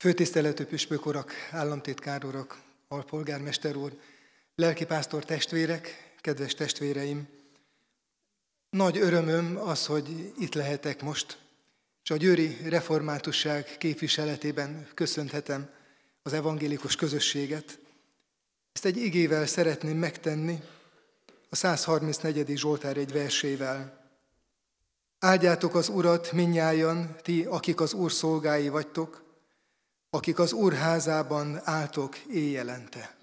Főtisztelető püspök urak, államtitkár urak, alpolgármester úr, lelkipásztor testvérek, kedves testvéreim! Nagy örömöm az, hogy itt lehetek most, és a Győri Reformátusság képviseletében köszönhetem az evangélikus közösséget. Ezt egy igével szeretném megtenni, a 134. Zsoltár egy versével. Áldjátok az Urat minnyájan, ti, akik az Úr szolgái vagytok, akik az Úr házában álltok éjjelente.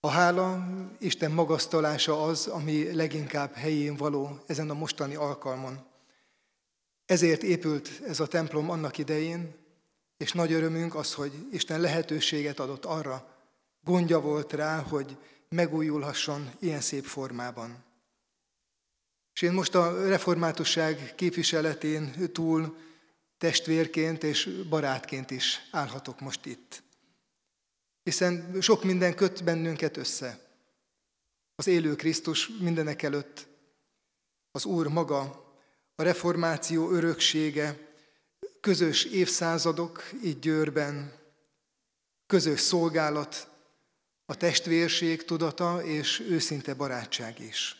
A hála, Isten magasztalása az, ami leginkább helyén való ezen a mostani alkalmon. Ezért épült ez a templom annak idején, és nagy örömünk az, hogy Isten lehetőséget adott arra, gondja volt rá, hogy megújulhasson ilyen szép formában. És én most a reformátusság képviseletén túl testvérként és barátként is állhatok most itt. Hiszen sok minden köt bennünket össze. Az élő Krisztus mindenek előtt, az Úr maga, a reformáció öröksége, közös évszázadok itt Győrben, közös szolgálat, a testvérség tudata és őszinte barátság is.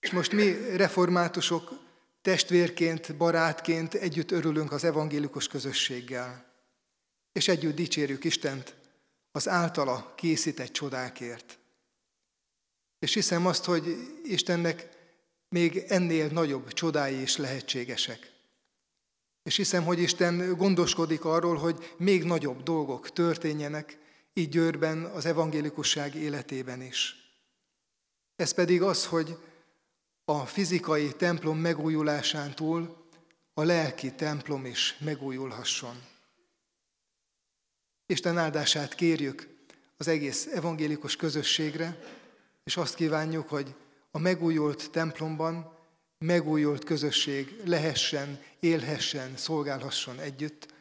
És most mi reformátusok testvérként, barátként együtt örülünk az evangélikus közösséggel, és együtt dicsérjük Istent az általa készített csodákért. És hiszem azt, hogy Istennek még ennél nagyobb csodái is lehetségesek. És hiszem, hogy Isten gondoskodik arról, hogy még nagyobb dolgok történjenek, így Győrben, az evangélikusság életében is. Ez pedig az, hogy a fizikai templom megújulásán túl a lelki templom is megújulhasson. Isten áldását kérjük az egész evangélikus közösségre, és azt kívánjuk, hogy a megújult templomban megújult közösség lehessen, élhessen, szolgálhasson együtt,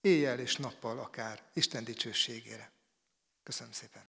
éjjel és nappal akár, Isten dicsőségére. Köszönöm szépen!